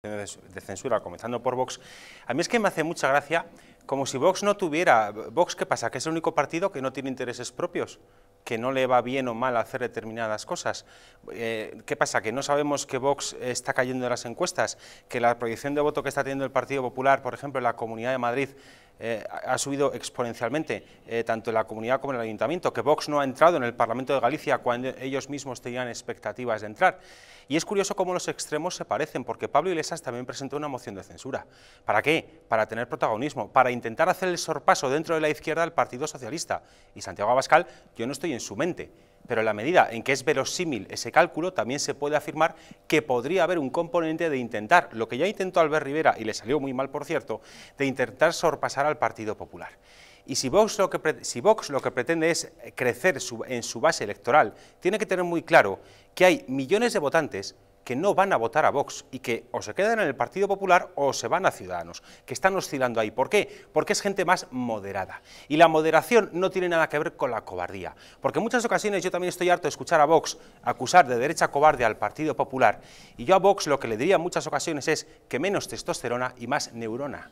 de censura, comenzando por Vox, a mí es que me hace mucha gracia, como si Vox no tuviera... ¿Vox qué pasa? ¿Que es el único partido que no tiene intereses propios? ¿Que no le va bien o mal hacer determinadas cosas? Eh, ¿Qué pasa? ¿Que no sabemos que Vox está cayendo en las encuestas? ¿Que la proyección de voto que está teniendo el Partido Popular, por ejemplo, en la Comunidad de Madrid, eh, ha subido exponencialmente, eh, tanto en la comunidad como en el ayuntamiento, que Vox no ha entrado en el Parlamento de Galicia cuando ellos mismos tenían expectativas de entrar. Y es curioso cómo los extremos se parecen, porque Pablo Iglesias también presentó una moción de censura. ¿Para qué? Para tener protagonismo, para intentar hacer el sorpaso dentro de la izquierda del Partido Socialista. Y Santiago Abascal, yo no estoy en su mente pero en la medida en que es verosímil ese cálculo, también se puede afirmar que podría haber un componente de intentar, lo que ya intentó Albert Rivera, y le salió muy mal por cierto, de intentar sorpasar al Partido Popular. Y si Vox lo que, si lo que pretende es crecer en su base electoral, tiene que tener muy claro que hay millones de votantes que no van a votar a Vox y que o se quedan en el Partido Popular o se van a Ciudadanos, que están oscilando ahí. ¿Por qué? Porque es gente más moderada. Y la moderación no tiene nada que ver con la cobardía. Porque en muchas ocasiones yo también estoy harto de escuchar a Vox acusar de derecha cobarde al Partido Popular. Y yo a Vox lo que le diría en muchas ocasiones es que menos testosterona y más neurona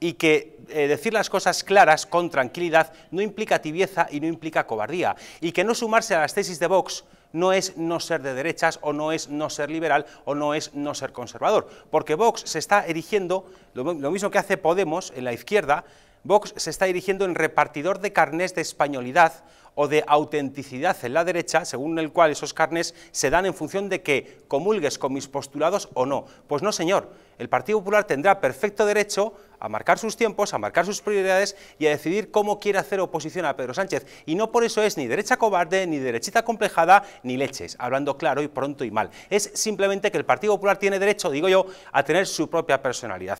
y que eh, decir las cosas claras con tranquilidad no implica tibieza y no implica cobardía, y que no sumarse a las tesis de Vox no es no ser de derechas o no es no ser liberal o no es no ser conservador, porque Vox se está erigiendo, lo, mismo que hace Podemos en la izquierda, Vox se está dirigiendo en repartidor de carnés de españolidad o de autenticidad en la derecha, según el cual esos carnes se dan en función de que comulgues con mis postulados o no. Pues no, señor. El Partido Popular tendrá perfecto derecho a marcar sus tiempos, a marcar sus prioridades y a decidir cómo quiere hacer oposición a Pedro Sánchez. Y no por eso es ni derecha cobarde, ni derechita complejada, ni leches, hablando claro y pronto y mal. Es simplemente que el Partido Popular tiene derecho, digo yo, a tener su propia personalidad.